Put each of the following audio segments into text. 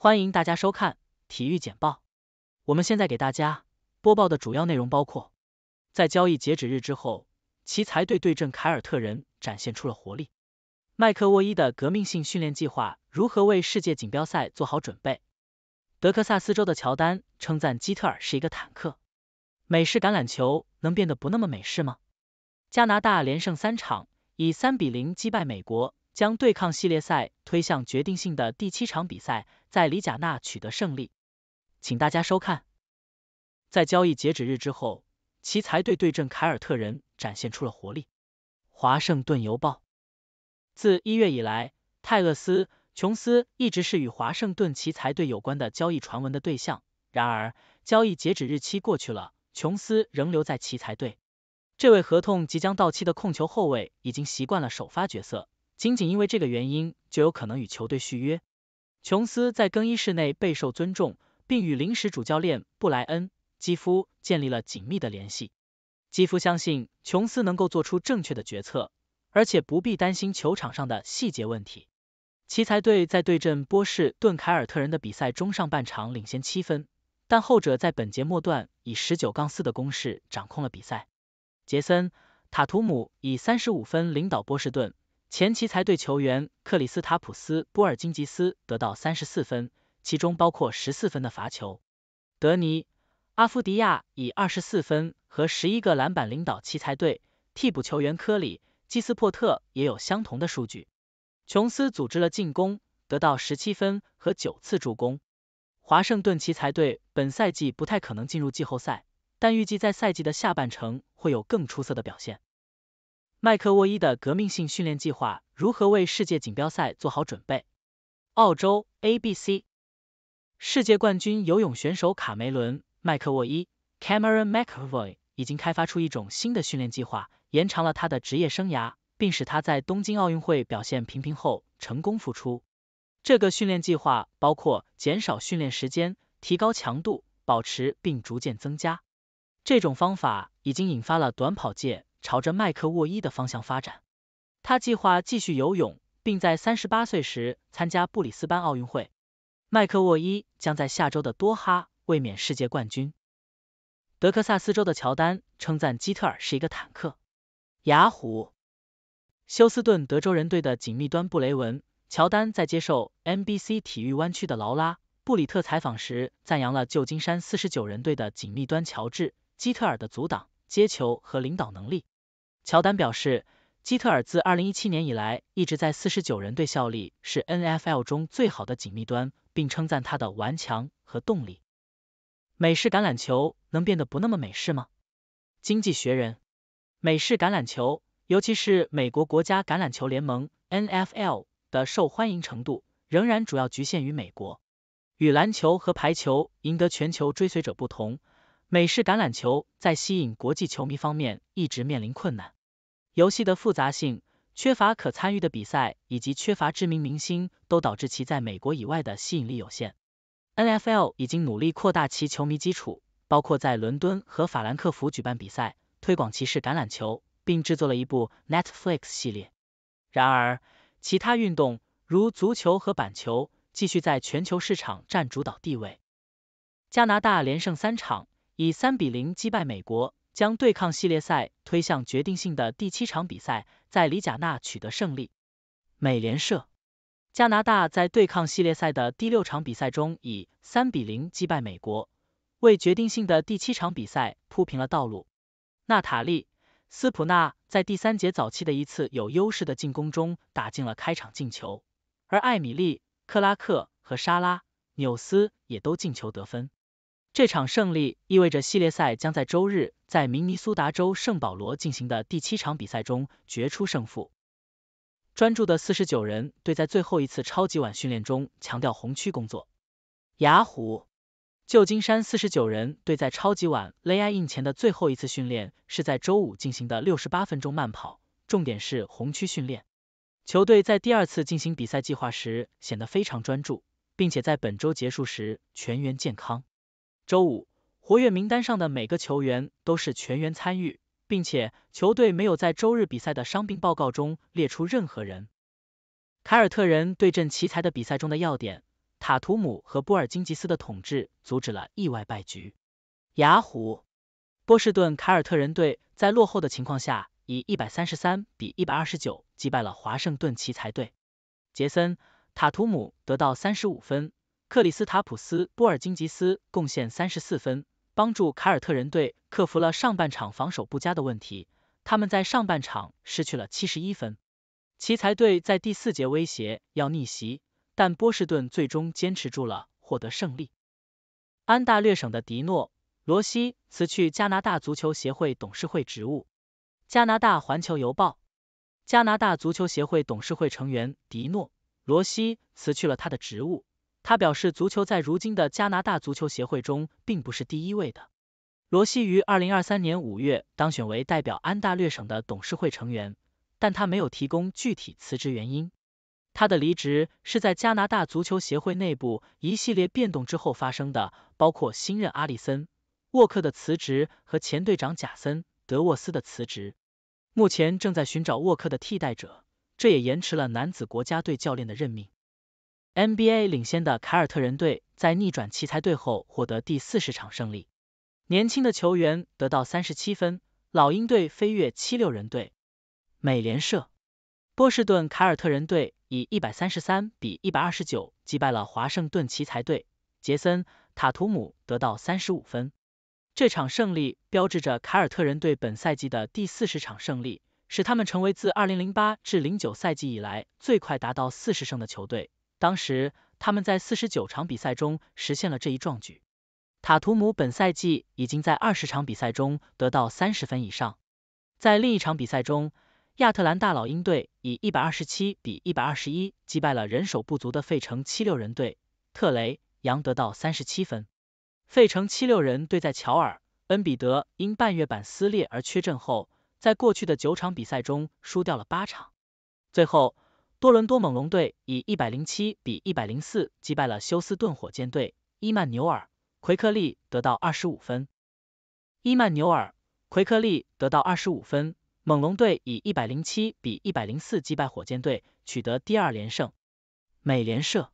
欢迎大家收看体育简报。我们现在给大家播报的主要内容包括：在交易截止日之后，奇才队对阵凯尔特人展现出了活力。麦克沃伊的革命性训练计划如何为世界锦标赛做好准备？德克萨斯州的乔丹称赞基特尔是一个坦克。美式橄榄球能变得不那么美式吗？加拿大连胜三场，以三比零击败美国。将对抗系列赛推向决定性的第七场比赛，在里贾纳取得胜利。请大家收看。在交易截止日之后，奇才队对阵凯尔特人展现出了活力。华盛顿邮报：自一月以来，泰勒斯·琼斯一直是与华盛顿奇才队有关的交易传闻的对象。然而，交易截止日期过去了，琼斯仍留在奇才队。这位合同即将到期的控球后卫已经习惯了首发角色。仅仅因为这个原因，就有可能与球队续约。琼斯在更衣室内备受尊重，并与临时主教练布莱恩·基夫建立了紧密的联系。基夫相信琼斯能够做出正确的决策，而且不必担心球场上的细节问题。奇才队在对阵波士顿凯尔特人的比赛中，上半场领先七分，但后者在本节末段以十九杠四的攻势掌控了比赛。杰森·塔图姆以三十五分领导波士顿。前奇才队球员克里斯塔普斯·波尔津吉斯得到三十四分，其中包括十四分的罚球。德尼·阿夫迪亚以二十四分和十一个篮板领导奇才队，替补球员科里·基斯珀特也有相同的数据。琼斯组织了进攻，得到十七分和九次助攻。华盛顿奇才队本赛季不太可能进入季后赛，但预计在赛季的下半程会有更出色的表现。麦克沃伊的革命性训练计划如何为世界锦标赛做好准备？澳洲 ABC 世界冠军游泳选手卡梅伦·麦克沃伊 （Cameron McAvoy） 已经开发出一种新的训练计划，延长了他的职业生涯，并使他在东京奥运会表现平平后成功复出。这个训练计划包括减少训练时间、提高强度、保持并逐渐增加。这种方法已经引发了短跑界。朝着麦克沃伊的方向发展，他计划继续游泳，并在三十八岁时参加布里斯班奥运会。麦克沃伊将在下周的多哈卫冕世界冠军。德克萨斯州的乔丹称赞基特尔是一个坦克。雅虎，休斯顿德州人队的紧密端布雷文乔丹在接受 NBC 体育湾区的劳拉布里特采访时，赞扬了旧金山四十九人队的紧密端乔治基特尔的阻挡。接球和领导能力，乔丹表示，基特尔自二零一七年以来一直在四十九人队效力，是 NFL 中最好的紧密端，并称赞他的顽强和动力。美式橄榄球能变得不那么美式吗？经济学人。美式橄榄球，尤其是美国国家橄榄球联盟 NFL 的受欢迎程度，仍然主要局限于美国。与篮球和排球赢得全球追随者不同。美式橄榄球在吸引国际球迷方面一直面临困难。游戏的复杂性、缺乏可参与的比赛以及缺乏知名明星，都导致其在美国以外的吸引力有限。NFL 已经努力扩大其球迷基础，包括在伦敦和法兰克福举办比赛，推广骑士橄榄球，并制作了一部 Netflix 系列。然而，其他运动如足球和板球继续在全球市场占主导地位。加拿大连胜三场。以三比零击败美国，将对抗系列赛推向决定性的第七场比赛，在里贾纳取得胜利。美联社，加拿大在对抗系列赛的第六场比赛中以三比零击败美国，为决定性的第七场比赛铺平了道路。娜塔莉·斯普纳在第三节早期的一次有优势的进攻中打进了开场进球，而艾米丽·克拉克和莎拉·纽斯也都进球得分。这场胜利意味着系列赛将在周日在明尼苏达州圣保罗进行的第七场比赛中决出胜负。专注的四十九人队在最后一次超级碗训练中强调红区工作。雅虎，旧金山四十九人队在超级碗 Lay In 前的最后一次训练是在周五进行的六十八分钟慢跑，重点是红区训练。球队在第二次进行比赛计划时显得非常专注，并且在本周结束时全员健康。周五，活跃名单上的每个球员都是全员参与，并且球队没有在周日比赛的伤病报告中列出任何人。凯尔特人对阵奇才的比赛中的要点：塔图姆和波尔津吉斯的统治阻止了意外败局。雅虎，波士顿凯尔特人队在落后的情况下以一百三十三比一百二十九击败了华盛顿奇才队。杰森·塔图姆得到三十五分。克里斯塔普斯·波尔津吉斯贡献三十四分，帮助凯尔特人队克服了上半场防守不佳的问题。他们在上半场失去了七十一分。奇才队在第四节威胁要逆袭，但波士顿最终坚持住了，获得胜利。安大略省的迪诺·罗西辞去加拿大足球协会董事会职务。加拿大环球邮报：加拿大足球协会董事会成员迪诺·罗西辞去了他的职务。他表示，足球在如今的加拿大足球协会中并不是第一位的。罗西于二零二三年五月当选为代表安大略省的董事会成员，但他没有提供具体辞职原因。他的离职是在加拿大足球协会内部一系列变动之后发生的，包括新任阿里森·沃克的辞职和前队长贾森·德沃斯的辞职。目前正在寻找沃克的替代者，这也延迟了男子国家队教练的任命。NBA 领先的凯尔特人队在逆转奇才队后获得第四十场胜利，年轻的球员得到三十七分，老鹰队飞跃七六人队。美联社，波士顿凯尔特人队以一百三十三比一百二十九击败了华盛顿奇才队，杰森塔图姆得到三十五分。这场胜利标志着凯尔特人队本赛季的第四十场胜利，使他们成为自二零零八至零九赛季以来最快达到四十胜的球队。当时他们在四十九场比赛中实现了这一壮举。塔图姆本赛季已经在二十场比赛中得到三十分以上。在另一场比赛中，亚特兰大老鹰队以一百二十七比一百二十一击败了人手不足的费城七六人队，特雷杨得到三十七分。费城七六人队在乔尔恩比德因半月板撕裂而缺阵后，在过去的九场比赛中输掉了八场。最后。多伦多猛龙队以一百零七比一百零四击败了休斯顿火箭队，伊曼纽尔·奎克利得到二十五分，伊曼纽尔·奎克利得到二十五分，猛龙队以一百零七比一百零四击败火箭队，取得第二连胜。美联社，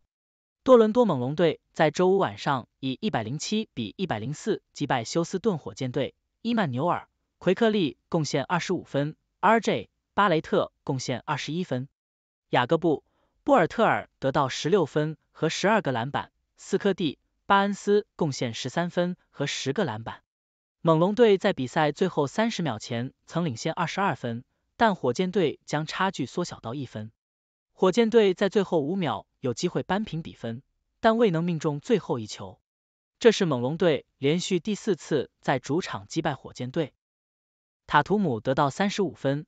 多伦多猛龙队在周五晚上以一百零七比一百零四击败休斯顿火箭队，伊曼纽尔·奎克利贡献二十五分，RJ· 巴雷特贡献二十一分。雅各布·布尔特尔得到十六分和十二个篮板，斯科蒂·巴恩斯贡献十三分和十个篮板。猛龙队在比赛最后三十秒前曾领先二十二分，但火箭队将差距缩小到一分。火箭队在最后五秒有机会扳平比分，但未能命中最后一球。这是猛龙队连续第四次在主场击败火箭队。塔图姆得到三十五分。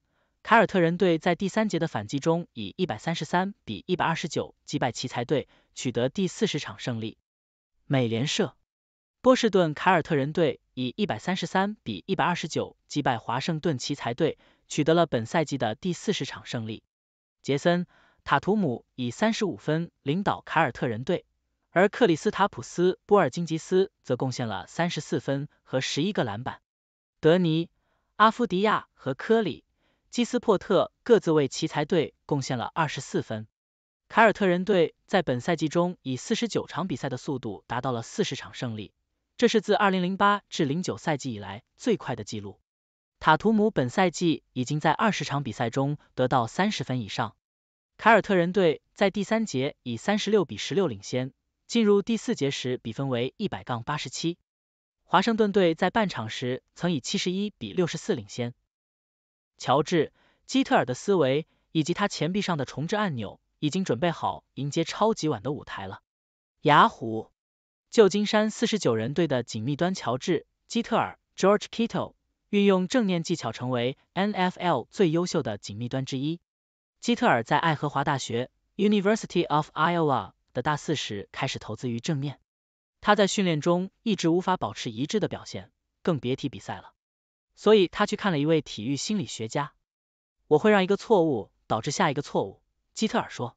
凯尔特人队在第三节的反击中以一百三十三比一百二十九击败奇才队，取得第四十场胜利。美联社，波士顿凯尔特人队以一百三十三比一百二十九击败华盛顿奇才队，取得了本赛季的第四十场胜利。杰森·塔图姆以三十五分领导凯尔特人队，而克里斯塔普斯·波尔津吉斯则贡献了三十四分和十一个篮板。德尼、阿夫迪亚和科里。希斯珀特各自为奇才队贡献了二十四分。凯尔特人队在本赛季中以四十九场比赛的速度达到了四十场胜利，这是自二零零八至零九赛季以来最快的记录。塔图姆本赛季已经在二十场比赛中得到三十分以上。凯尔特人队在第三节以三十六比十六领先，进入第四节时比分为一百杠八十七。华盛顿队在半场时曾以七十一比六十四领先。乔治·基特尔的思维以及他前臂上的重置按钮已经准备好迎接超级碗的舞台了。雅虎，旧金山四十九人队的紧密端乔治·基特尔 （George Kittle） 运用正念技巧，成为 NFL 最优秀的紧密端之一。基特尔在爱荷华大学 （University of Iowa） 的大四时开始投资于正念。他在训练中一直无法保持一致的表现，更别提比赛了。所以他去看了一位体育心理学家。我会让一个错误导致下一个错误，基特尔说。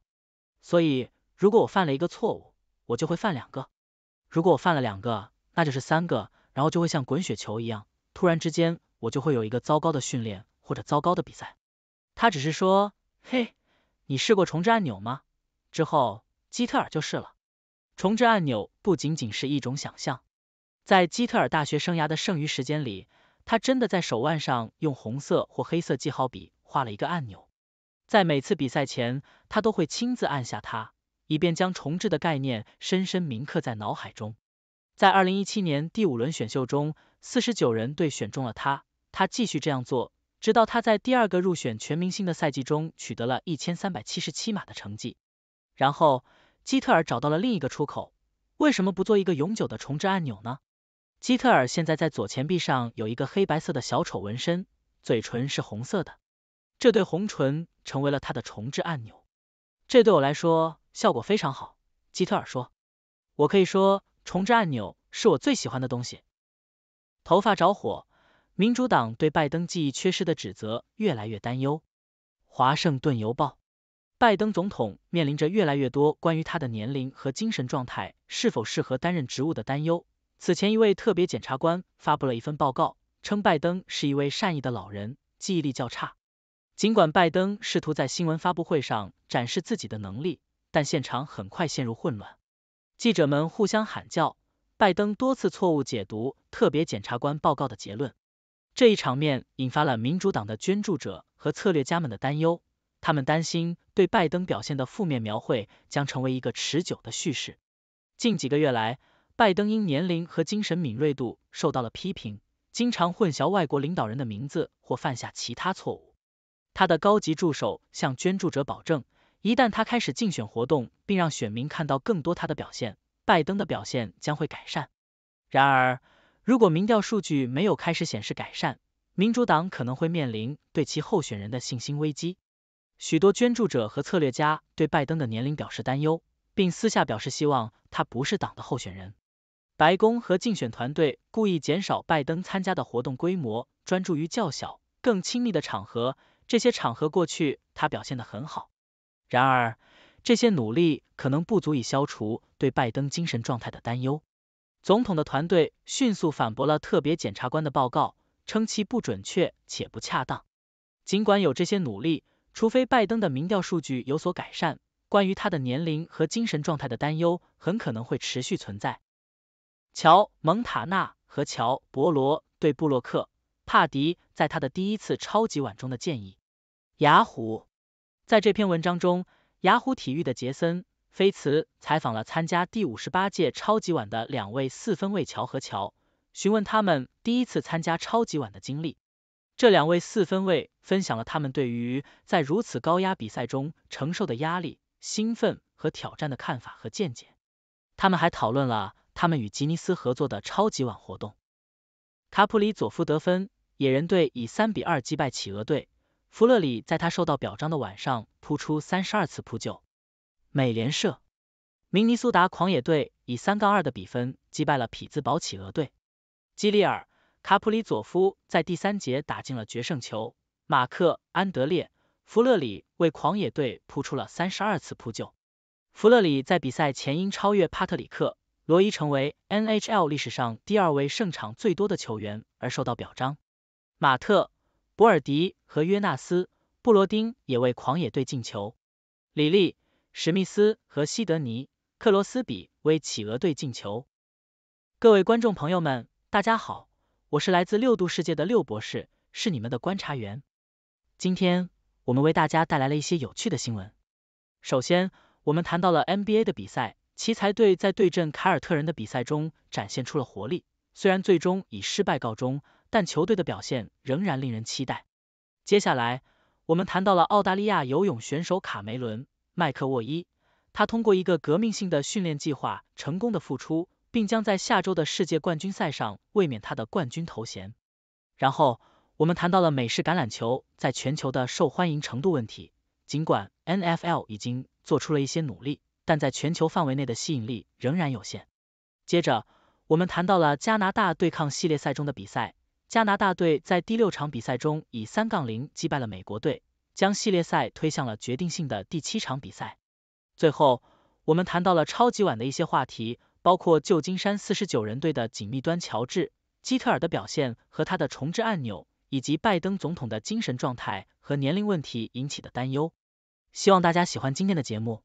所以如果我犯了一个错误，我就会犯两个；如果我犯了两个，那就是三个，然后就会像滚雪球一样，突然之间我就会有一个糟糕的训练或者糟糕的比赛。他只是说：“嘿，你试过重置按钮吗？”之后基特尔就试了。重置按钮不仅仅是一种想象，在基特尔大学生涯的剩余时间里。他真的在手腕上用红色或黑色记号笔画了一个按钮，在每次比赛前，他都会亲自按下它，以便将重置的概念深深铭刻在脑海中。在二零一七年第五轮选秀中，四十九人队选中了他，他继续这样做，直到他在第二个入选全明星的赛季中取得了一千三百七十七码的成绩。然后，基特尔找到了另一个出口，为什么不做一个永久的重置按钮呢？基特尔现在在左前臂上有一个黑白色的小丑纹身，嘴唇是红色的。这对红唇成为了他的重置按钮，这对我来说效果非常好。基特尔说：“我可以说重置按钮是我最喜欢的东西。”头发着火，民主党对拜登记忆缺失的指责越来越担忧。华盛顿邮报：拜登总统面临着越来越多关于他的年龄和精神状态是否适合担任职务的担忧。此前，一位特别检察官发布了一份报告，称拜登是一位善意的老人，记忆力较差。尽管拜登试图在新闻发布会上展示自己的能力，但现场很快陷入混乱，记者们互相喊叫，拜登多次错误解读特别检察官报告的结论。这一场面引发了民主党的捐助者和策略家们的担忧，他们担心对拜登表现的负面描绘将成为一个持久的叙事。近几个月来，拜登因年龄和精神敏锐度受到了批评，经常混淆外国领导人的名字或犯下其他错误。他的高级助手向捐助者保证，一旦他开始竞选活动并让选民看到更多他的表现，拜登的表现将会改善。然而，如果民调数据没有开始显示改善，民主党可能会面临对其候选人的信心危机。许多捐助者和策略家对拜登的年龄表示担忧，并私下表示希望他不是党的候选人。白宫和竞选团队故意减少拜登参加的活动规模，专注于较小、更亲密的场合。这些场合过去他表现得很好，然而这些努力可能不足以消除对拜登精神状态的担忧。总统的团队迅速反驳了特别检察官的报告，称其不准确且不恰当。尽管有这些努力，除非拜登的民调数据有所改善，关于他的年龄和精神状态的担忧很可能会持续存在。乔蒙塔纳和乔伯罗对布洛克帕迪在他的第一次超级碗中的建议。雅虎在这篇文章中，雅虎体育的杰森菲茨采访了参加第五十八届超级碗的两位四分卫乔和乔，询问他们第一次参加超级碗的经历。这两位四分卫分享了他们对于在如此高压比赛中承受的压力、兴奋和挑战的看法和见解。他们还讨论了。他们与吉尼斯合作的超级碗活动，卡普里佐夫得分，野人队以三比二击败企鹅队。弗勒里在他受到表彰的晚上扑出三十二次扑救。美联社，明尼苏达狂野队以三杠二的比分击败了匹兹堡企鹅队。基里尔·卡普里佐夫在第三节打进了决胜球。马克·安德烈·弗勒里为狂野队扑出了三十二次扑救。弗勒里在比赛前因超越帕特里克。罗伊成为 N H L 历史上第二位胜场最多的球员而受到表彰，马特·博尔迪和约纳斯·布罗丁也为狂野队进球，李利·史密斯和西德尼·克罗斯比为企鹅队进球。各位观众朋友们，大家好，我是来自六度世界的六博士，是你们的观察员。今天我们为大家带来了一些有趣的新闻。首先，我们谈到了 N B A 的比赛。奇才队在对阵凯尔特人的比赛中展现出了活力，虽然最终以失败告终，但球队的表现仍然令人期待。接下来，我们谈到了澳大利亚游泳选手卡梅伦·麦克沃伊，他通过一个革命性的训练计划成功的复出，并将在下周的世界冠军赛上卫冕他的冠军头衔。然后，我们谈到了美式橄榄球在全球的受欢迎程度问题，尽管 NFL 已经做出了一些努力。但在全球范围内的吸引力仍然有限。接着，我们谈到了加拿大对抗系列赛中的比赛，加拿大队在第六场比赛中以三杠零击败了美国队，将系列赛推向了决定性的第七场比赛。最后，我们谈到了超级晚的一些话题，包括旧金山四十九人队的紧密端乔治基特尔的表现和他的重置按钮，以及拜登总统的精神状态和年龄问题引起的担忧。希望大家喜欢今天的节目。